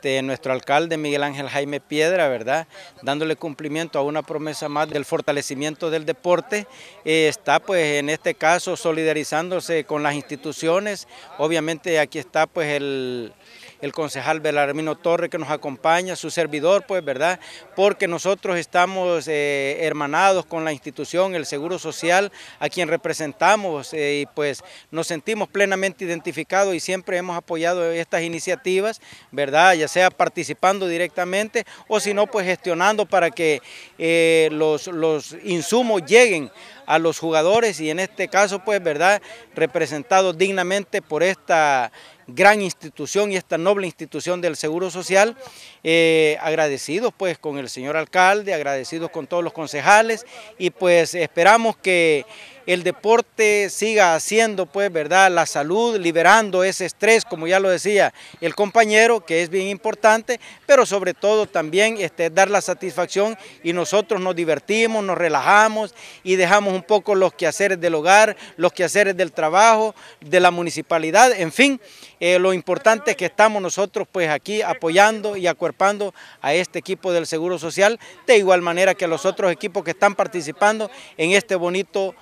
Este, nuestro alcalde Miguel Ángel Jaime Piedra, ¿verdad? Dándole cumplimiento a una promesa más del fortalecimiento del deporte, eh, está pues en este caso solidarizándose con las instituciones, obviamente aquí está pues el el concejal Belarmino Torre que nos acompaña, su servidor, pues, ¿verdad? Porque nosotros estamos eh, hermanados con la institución, el Seguro Social, a quien representamos eh, y pues nos sentimos plenamente identificados y siempre hemos apoyado estas iniciativas, ¿verdad? Ya sea participando directamente o si no, pues gestionando para que eh, los, los insumos lleguen a los jugadores y en este caso, pues, ¿verdad? Representados dignamente por esta gran institución y esta noble institución del Seguro Social, eh, agradecidos pues con el señor alcalde, agradecidos con todos los concejales y pues esperamos que el deporte siga haciendo, pues, ¿verdad? La salud, liberando ese estrés, como ya lo decía el compañero, que es bien importante, pero sobre todo también este, dar la satisfacción y nosotros nos divertimos, nos relajamos y dejamos un poco los quehaceres del hogar, los quehaceres del trabajo, de la municipalidad, en fin, eh, lo importante es que estamos nosotros, pues, aquí apoyando y acuerpando a este equipo del Seguro Social, de igual manera que a los otros equipos que están participando en este bonito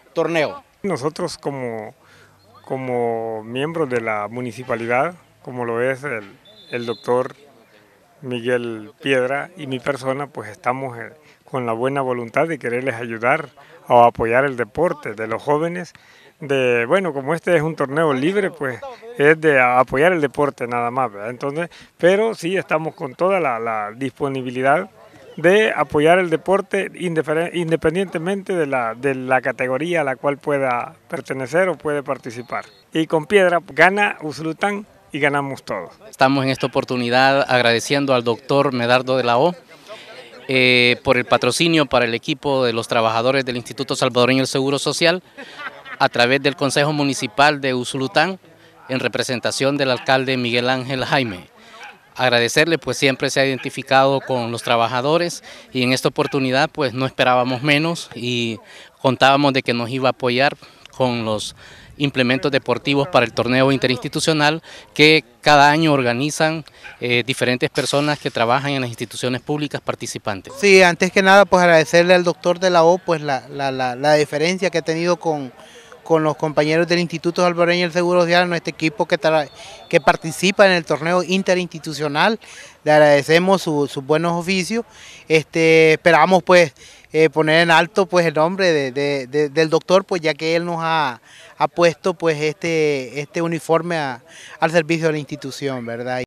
nosotros como, como miembros de la municipalidad, como lo es el, doctor Miguel Piedra y mi persona, pues estamos eh, con la buena voluntad de quererles ayudar a apoyar el deporte de los jóvenes. De, bueno, como este es un torneo libre, pues es de apoyar el deporte nada más, Entonces, pero sí estamos con toda la disponibilidad de apoyar el deporte independientemente de la, de la categoría a la cual pueda pertenecer o puede participar. Y con piedra gana Usulután y ganamos todos. Estamos en esta oportunidad agradeciendo al doctor Medardo de la O eh, por el patrocinio para el equipo de los trabajadores del Instituto Salvadoreño del Seguro Social a través del Consejo Municipal de Usulután en representación del alcalde Miguel Ángel Jaime agradecerle, pues siempre se ha identificado con los trabajadores y en esta oportunidad pues no esperábamos menos y contábamos de que nos iba a apoyar con los implementos deportivos para el torneo interinstitucional que cada año organizan eh, diferentes personas que trabajan en las instituciones públicas participantes. Sí, antes que nada pues agradecerle al doctor de la O pues la, la diferencia que ha tenido con, con los compañeros del Instituto Salvadoreño el Seguro Social, nuestro equipo que, que participa en el torneo interinstitucional. Le agradecemos sus buenos oficios. Este, esperamos pues eh, poner en alto pues el nombre del doctor, pues ya que él nos ha, puesto pues este, este uniforme al servicio de la institución, ¿verdad?